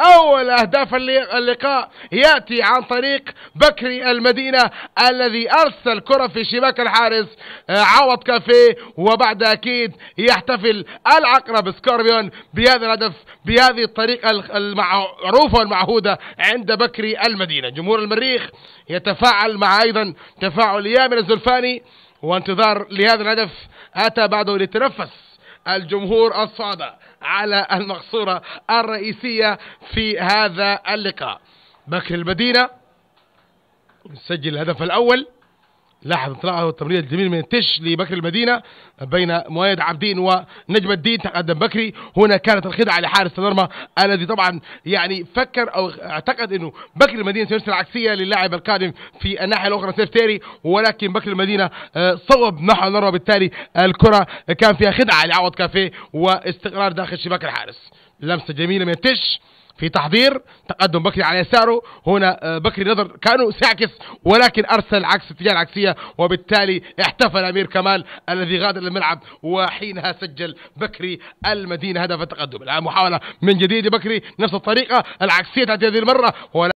أول أهداف اللقاء يأتي عن طريق بكري المدينة الذي أرسل كرة في شباك الحارس آه، عوض كافيه وبعد أكيد يحتفل العقرب سكوربيون بهذا الهدف بهذه الطريقة المعروفة والمعهودة عند بكري المدينة جمهور المريخ يتفاعل مع أيضا تفاعل يامر الزلفاني وانتظار لهذا الهدف أتى بعده لتنفس الجمهور الصادة على المقصورة الرئيسية في هذا اللقاء بكر المدينة نسجل الهدف الأول لاحظ انطلاقه التمرير الجميل من تش لبكر المدينة بين مؤيد عابدين ونجم الدين تقدم بكري هنا كانت الخدعة لحارس المرمى الذي طبعا يعني فكر أو اعتقد أنه بكر المدينة سيرسل العكسية للاعب القادم في الناحية الأخرى سيف تيري ولكن بكر المدينة آه، صوب نحو المرمى بالتالي الكرة كان فيها خدعة لعوض كافيه واستقرار داخل شباك الحارس لمسة جميلة من تش في تحضير تقدم بكري على يساره هنا آه، بكري نظر كانه سيعكس ولكن ارسل عكس الاتجاه العكسيه وبالتالي احتفل امير كمال الذي غادر الملعب وحينها سجل بكري المدينه هدف التقدم الان محاوله من جديد بكري نفس الطريقه العكسيه تاتي هذه المره